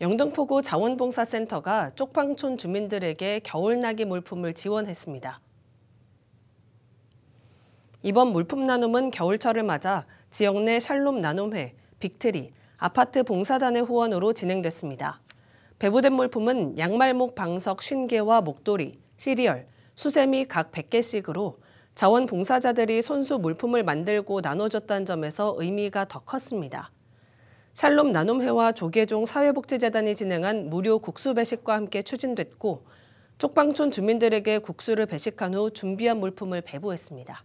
영등포구 자원봉사센터가 쪽방촌 주민들에게 겨울나기 물품을 지원했습니다. 이번 물품 나눔은 겨울철을 맞아 지역 내 샬롬 나눔회, 빅트리, 아파트 봉사단의 후원으로 진행됐습니다. 배부된 물품은 양말목 방석 50개와 목도리, 시리얼, 수세미 각 100개씩으로 자원봉사자들이 손수 물품을 만들고 나눠줬다는 점에서 의미가 더 컸습니다. 샬롬 나눔회와 조계종 사회복지재단이 진행한 무료 국수 배식과 함께 추진됐고 쪽방촌 주민들에게 국수를 배식한 후 준비한 물품을 배부했습니다.